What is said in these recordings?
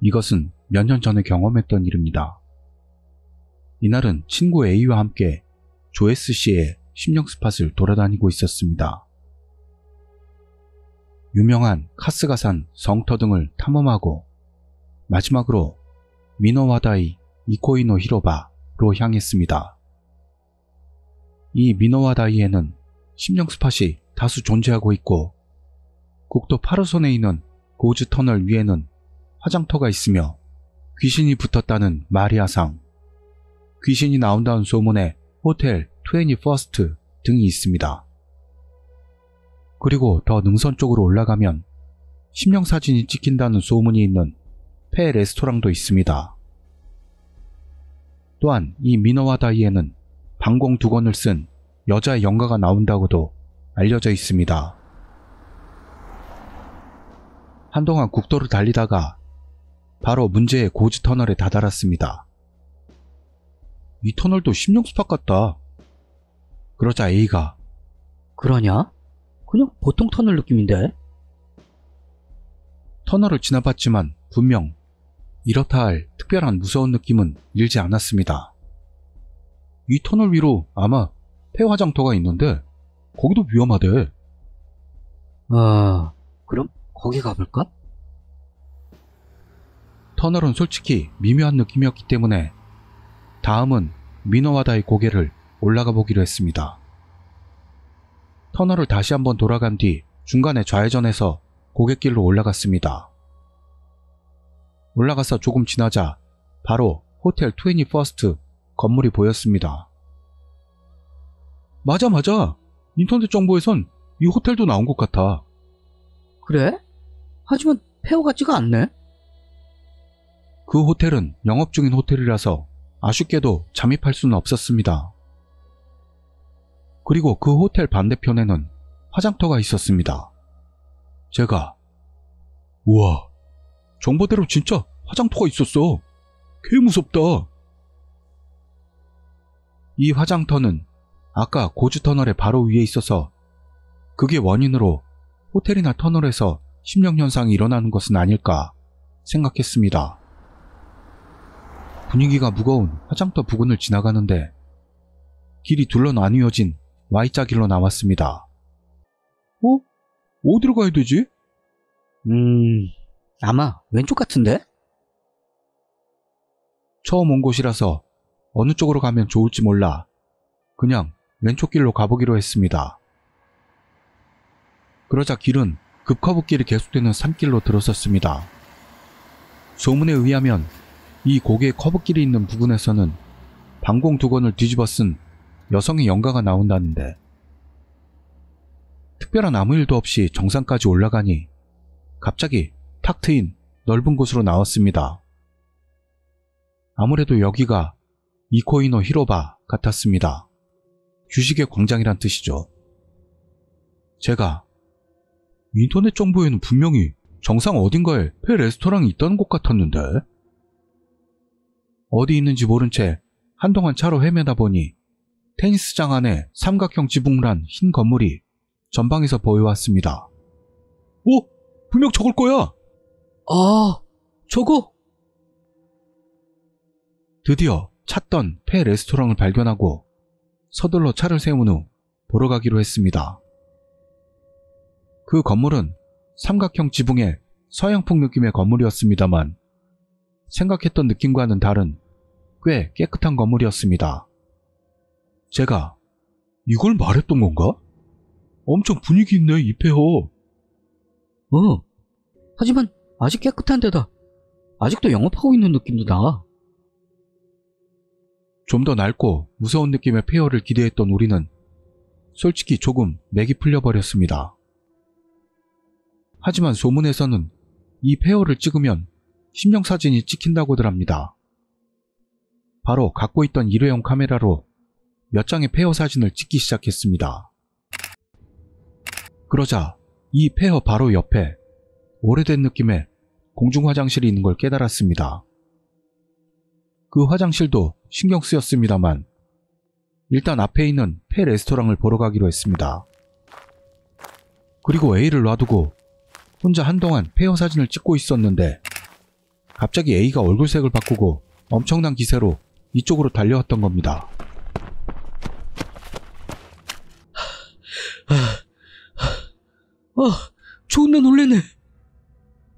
이것은 몇 년 전에 경험했던 일입니다. 이날은 친구 A와 함께 조에스 씨의 심령 스팟을 돌아다니고 있었습니다. 유명한 카스가산 성터 등을 탐험하고 마지막으로 미노와다이 이코이노 히로바로 향했습니다. 이 미노와다이에는 심령 스팟이 다수 존재하고 있고 국도 8호선에 있는 고즈 터널 위에는 화장터가 있으며 귀신이 붙었다는 마리아상, 귀신이 나온다는 소문에 호텔 21스트 등이 있습니다. 그리고 더 능선 쪽으로 올라가면 심령 사진이 찍힌다는 소문이 있는 폐 레스토랑도 있습니다. 또한 이 미너와다이에는 방공 두건을 쓴 여자 의 영가가 나온다고도 알려져 있습니다. 한동안 국도를 달리다가 바로 문제의 고지 터널에 다다랐습니다. 이 터널도 심령스팟 같다. 그러자 A가 그러냐? 그냥 보통 터널 느낌인데? 터널을 지나봤지만 분명 이렇다 할 특별한 무서운 느낌은 일지 않았습니다. 이 터널 위로 아마 폐화장터가 있는데 거기도 위험하대. 아, 그럼 거기 가볼까? 터널은 솔직히 미묘한 느낌이었기 때문에 다음은 미노와다의 고개를 올라가 보기로 했습니다. 터널을 다시 한번 돌아간 뒤 중간에 좌회전해서 고객길로 올라갔습니다. 올라가서 조금 지나자 바로 호텔 21스트 건물이 보였습니다. 맞아, 맞아. 인터넷 정보에선 이 호텔도 나온 것 같아. 그래? 하지만 폐허 같지가 않네? 그 호텔은 영업 중인 호텔이라서 아쉽게도 잠입할 수는 없었습니다. 그리고 그 호텔 반대편에는 화장터가 있었습니다. 제가, 우와, 정보대로 진짜 화장터가 있었어. 개 무섭다. 이 화장터는 아까 고주 터널의 바로 위에 있어서 그게 원인으로 호텔이나 터널에서 심령현상이 일어나는 것은 아닐까 생각했습니다. 분위기가 무거운 화장터 부근을 지나가는데 길이 둘러 나뉘어진 Y자 길로 나왔습니다. 어? 어디로 가야 되지? 음, 아마 왼쪽 같은데? 처음 온 곳이라서 어느 쪽으로 가면 좋을지 몰라 그냥 왼쪽 길로 가보기로 했습니다. 그러자 길은 급커브길이 계속되는 산길로 들어섰습니다. 소문에 의하면 이 고개 커브길이 있는 부근에서는 방공 두건을 뒤집어 쓴 여성의 영가가 나온다는데 특별한 아무 일도 없이 정상까지 올라가니 갑자기 탁 트인 넓은 곳으로 나왔습니다. 아무래도 여기가 이코이노 히로바 같았습니다. 주식의 광장이란 뜻이죠. 제가 인터넷 정보에는 분명히 정상 어딘가에 폐 레스토랑이 있다는 것 같았는데 어디 있는지 모른 채 한동안 차로 헤매다 보니 테니스장 안에 삼각형 지붕란 흰 건물이 전방에서 보여왔습니다. 오! 어? 분명 저걸 거야! 아, 저거! 드디어 찾던 폐 레스토랑을 발견하고 서둘러 차를 세운 후 보러 가기로 했습니다. 그 건물은 삼각형 지붕의 서양풍 느낌의 건물이었습니다만 생각했던 느낌과는 다른 꽤 깨끗한 건물이었습니다. 제가 이걸 말했던 건가? 엄청 분위기 있네 이페호. 어. 하지만 아직 깨끗한 데다 아직도 영업하고 있는 느낌도 나. 좀더 낡고 무서운 느낌의 페어를 기대했던 우리는 솔직히 조금 맥이 풀려버렸습니다. 하지만 소문에서는 이 페어를 찍으면 심령사진이 찍힌다고들 합니다. 바로 갖고 있던 일회용 카메라로 몇 장의 페어 사진을 찍기 시작했습니다. 그러자 이 페어 바로 옆에 오래된 느낌의 공중 화장실이 있는 걸 깨달았습니다. 그 화장실도 신경 쓰였습니다만 일단 앞에 있는 폐 레스토랑을 보러 가기로 했습니다. 그리고 A를 놔두고 혼자 한동안 폐어 사진을 찍고 있었는데 갑자기 A가 얼굴색을 바꾸고 엄청난 기세로 이쪽으로 달려왔던 겁니다. 아, 존나 아, 아, 놀래네.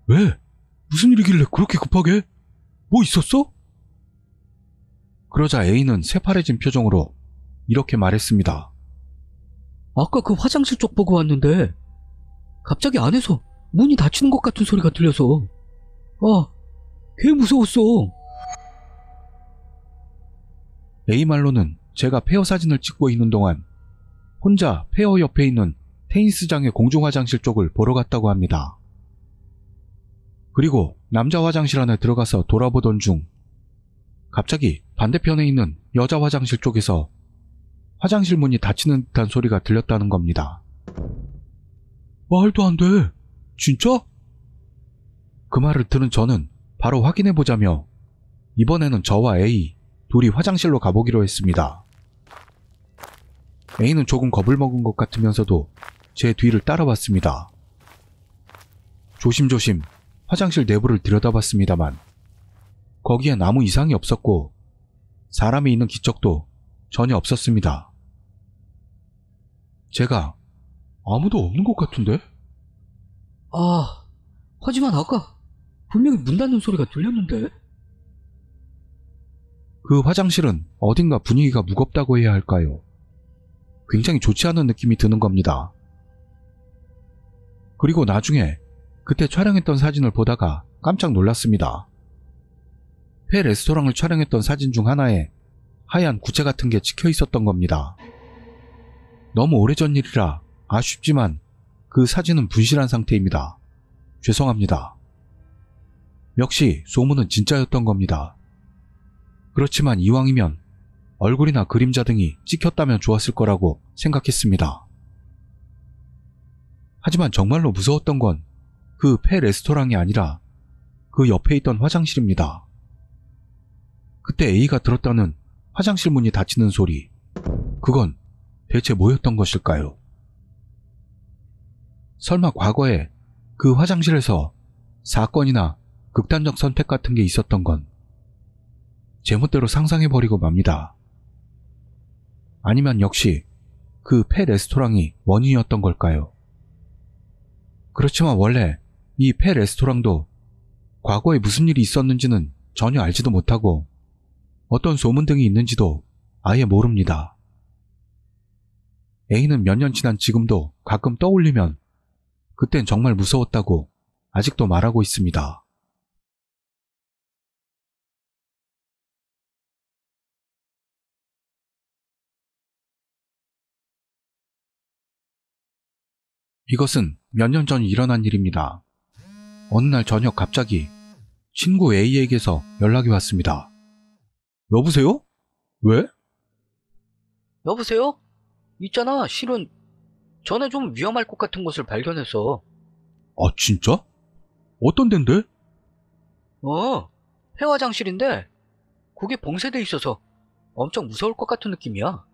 왜? 무슨 일이길래 그렇게 급하게? 뭐 있었어? 그러자 A는 새파래진 표정으로 이렇게 말했습니다. 아까 그 화장실 쪽 보고 왔는데 갑자기 안에서 문이 닫히는 것 같은 소리가 들려서 아, 꽤 무서웠어. A 말로는 제가 페어 사진을 찍고 있는 동안 혼자 페어 옆에 있는 테니스장의 공중 화장실 쪽을 보러 갔다고 합니다. 그리고 남자 화장실 안에 들어가서 돌아보던 중 갑자기 반대편에 있는 여자 화장실 쪽에서 화장실 문이 닫히는 듯한 소리가 들렸다는 겁니다. 말도 안 돼! 진짜? 그 말을 들은 저는 바로 확인해보자며 이번에는 저와 A 둘이 화장실로 가보기로 했습니다. A는 조금 겁을 먹은 것 같으면서도 제 뒤를 따라왔습니다. 조심조심 화장실 내부를 들여다봤습니다만 거기엔 아무 이상이 없었고 사람이 있는 기적도 전혀 없었습니다. 제가 아무도 없는 것 같은데? 아, 하지만 아까 분명히 문 닫는 소리가 들렸는데? 그 화장실은 어딘가 분위기가 무겁다고 해야 할까요? 굉장히 좋지 않은 느낌이 드는 겁니다. 그리고 나중에 그때 촬영했던 사진을 보다가 깜짝 놀랐습니다. 회 레스토랑을 촬영했던 사진 중 하나에 하얀 구체 같은 게 찍혀 있었던 겁니다. 너무 오래전 일이라 아쉽지만 그 사진은 분실한 상태입니다. 죄송합니다. 역시 소문은 진짜였던 겁니다. 그렇지만 이왕이면 얼굴이나 그림자 등이 찍혔다면 좋았을 거라고 생각했습니다. 하지만 정말로 무서웠던 건 그 폐 레스토랑이 아니라 그 옆에 있던 화장실입니다. 그때 A가 들었다는 화장실 문이 닫히는 소리. 그건 대체 뭐였던 것일까요? 설마 과거에 그 화장실에서 사건이나 극단적 선택 같은 게 있었던 건 제멋대로 상상해버리고 맙니다. 아니면 역시 그 폐 레스토랑이 원인이었던 걸까요? 그렇지만 원래 이 폐 레스토랑도 과거에 무슨 일이 있었는지는 전혀 알지도 못하고 어떤 소문 등이 있는지도 아예 모릅니다. A는 몇 년 지난 지금도 가끔 떠올리면 그땐 정말 무서웠다고 아직도 말하고 있습니다. 이것은 몇 년 전 일어난 일입니다. 어느 날 저녁 갑자기 친구 A에게서 연락이 왔습니다. 여보세요? 왜? 여보세요? 있잖아, 실은 전에 좀 위험할 것 같은 것을 발견했어. 아, 진짜? 어떤 덴데? 어, 폐화장실인데 그게 봉쇄돼 있어서 엄청 무서울 것 같은 느낌이야.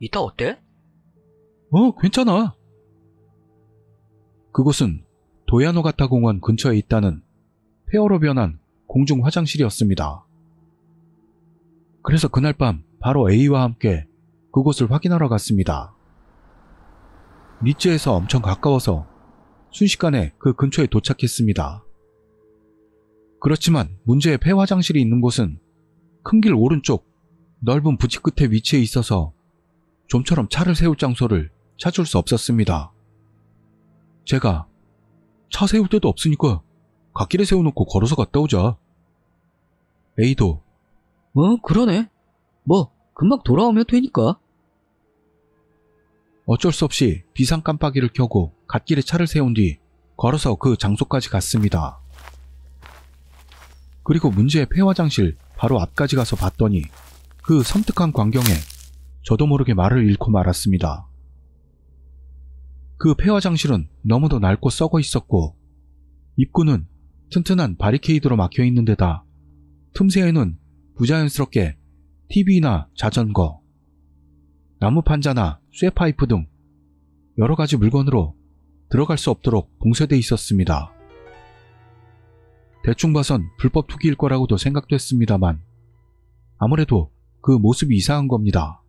이따 어때? 어, 괜찮아. 그곳은 도야노가타 공원 근처에 있다는 폐허로 변한 공중 화장실이었습니다. 그래서 그날 밤 바로 A와 함께 그곳을 확인하러 갔습니다. 니츠에서 엄청 가까워서 순식간에 그 근처에 도착했습니다. 그렇지만 문제의 폐화장실이 있는 곳은 큰 길 오른쪽 넓은 부지 끝에 위치해 있어서 좀처럼 차를 세울 장소를 찾을 수 없었습니다. 제가 차 세울 데도 없으니까 갓길에 세워놓고 걸어서 갔다 오자. A도 어, 그러네. 뭐, 금방 돌아오면 되니까. 어쩔 수 없이 비상 깜빡이를 켜고 갓길에 차를 세운 뒤 걸어서 그 장소까지 갔습니다. 그리고 문제의 폐화장실 바로 앞까지 가서 봤더니 그 섬뜩한 광경에 저도 모르게 말을 잃고 말았습니다. 그 폐화장실은 너무도 낡고 썩어 있었고 입구는 튼튼한 바리케이드로 막혀 있는 데다 틈새에는 부자연스럽게 TV나 자전거, 나무 판자나 쇠파이프 등 여러 가지 물건으로 들어갈 수 없도록 봉쇄돼 있었습니다. 대충 봐선 불법 투기일 거라고도 생각됐습니다만 아무래도 그 모습이 이상한 겁니다.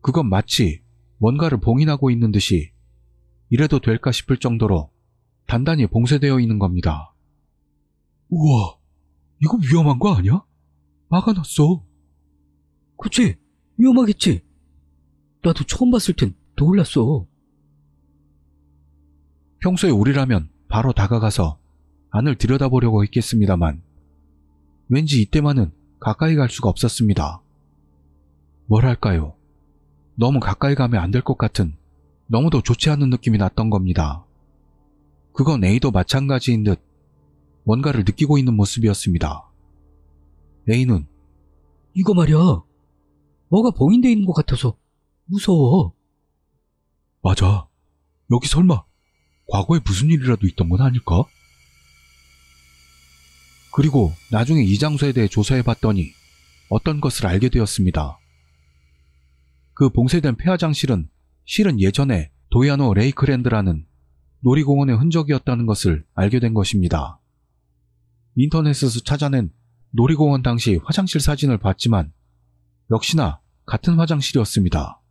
그건 마치 뭔가를 봉인하고 있는 듯이 이래도 될까 싶을 정도로 단단히 봉쇄되어 있는 겁니다. 우와, 이거 위험한 거 아니야? 막아놨어. 그치? 위험하겠지? 나도 처음 봤을 땐 놀랐어. 평소에 우리라면 바로 다가가서 안을 들여다보려고 했겠습니다만 왠지 이때만은 가까이 갈 수가 없었습니다. 뭐랄까요? 너무 가까이 가면 안 될 것 같은 너무도 좋지 않은 느낌이 났던 겁니다. 그건 A도 마찬가지인 듯 뭔가를 느끼고 있는 모습이었습니다. 메이는 이거 말이야. 뭐가 봉인돼 있는 것 같아서 무서워. 맞아. 여기 설마 과거에 무슨 일이라도 있던 건 아닐까? 그리고 나중에 이 장소에 대해 조사해 봤더니 어떤 것을 알게 되었습니다. 그 봉쇄된 폐화장실은 실은 예전에 도야노 레이크랜드라는 놀이공원의 흔적이었다는 것을 알게 된 것입니다. 인터넷에서 찾아낸 놀이공원 당시 화장실 사진을 봤지만 역시나 같은 화장실이었습니다.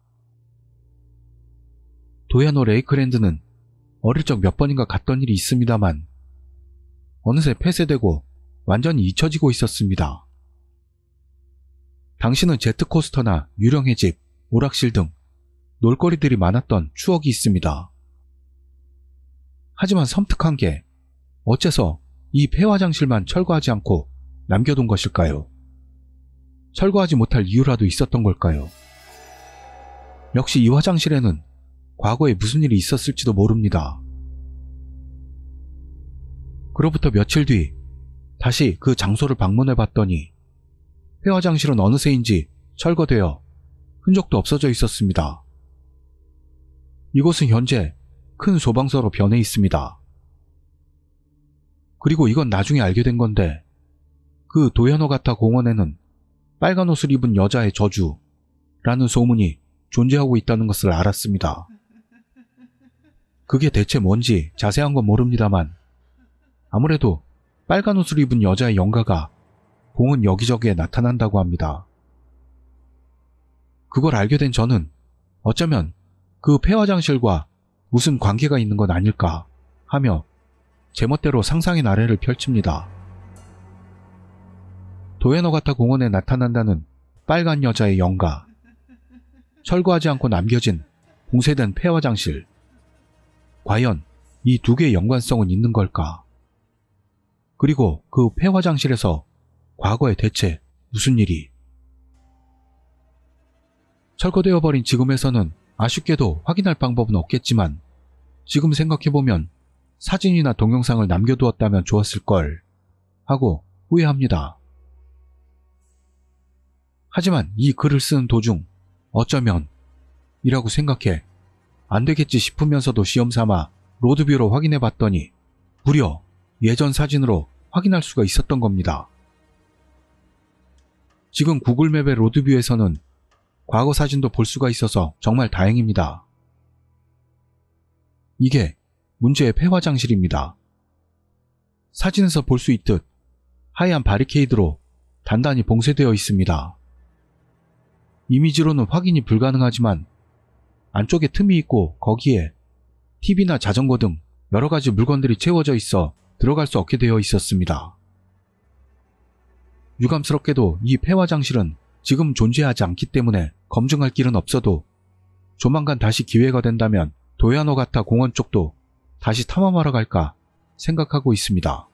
도야노 레이크랜드는 어릴 적 몇 번인가 갔던 일이 있습니다만 어느새 폐쇄되고 완전히 잊혀지고 있었습니다. 당신은 제트코스터나 유령의 집, 오락실 등 놀거리들이 많았던 추억이 있습니다. 하지만 섬뜩한 게 어째서 이 폐화장실만 철거하지 않고 남겨둔 것일까요? 철거하지 못할 이유라도 있었던 걸까요? 역시 이 화장실에는 과거에 무슨 일이 있었을지도 모릅니다. 그로부터 며칠 뒤 다시 그 장소를 방문해 봤더니 폐 화장실은 어느새인지 철거되어 흔적도 없어져 있었습니다. 이곳은 현재 큰 소방서로 변해 있습니다. 그리고 이건 나중에 알게 된 건데 그 도현호 같아 공원에는 빨간 옷을 입은 여자의 저주라는 소문이 존재하고 있다는 것을 알았습니다. 그게 대체 뭔지 자세한 건 모릅니다만 아무래도 빨간 옷을 입은 여자의 영가가 공은 여기저기에 나타난다고 합니다. 그걸 알게 된 저는 어쩌면 그 폐화장실과 무슨 관계가 있는 건 아닐까 하며 제멋대로 상상의 나래를 펼칩니다. 도에너가타 공원에 나타난다는 빨간 여자의 영가, 철거하지 않고 남겨진 봉쇄된 폐화장실. 과연 이 두 개의 연관성은 있는 걸까? 그리고 그 폐화장실에서 과거에 대체 무슨 일이? 철거되어 버린 지금에서는 아쉽게도 확인할 방법은 없겠지만 지금 생각해보면 사진이나 동영상을 남겨두었다면 좋았을 걸 하고 후회합니다. 하지만 이 글을 쓰는 도중 어쩌면 이라고 생각해 안 되겠지 싶으면서도 시험 삼아 로드뷰로 확인해 봤더니 무려 예전 사진으로 확인할 수가 있었던 겁니다. 지금 구글맵의 로드뷰에서는 과거 사진도 볼 수가 있어서 정말 다행입니다. 이게 문제의 폐화장실입니다. 사진에서 볼 수 있듯 하얀 바리케이드로 단단히 봉쇄되어 있습니다. 이미지로는 확인이 불가능하지만 안쪽에 틈이 있고 거기에 TV나 자전거 등 여러 가지 물건들이 채워져 있어 들어갈 수 없게 되어 있었습니다. 유감스럽게도 이 폐화장실은 지금 존재하지 않기 때문에 검증할 길은 없어도 조만간 다시 기회가 된다면 도야노 가타 공원 쪽도 다시 탐험하러 갈까 생각하고 있습니다.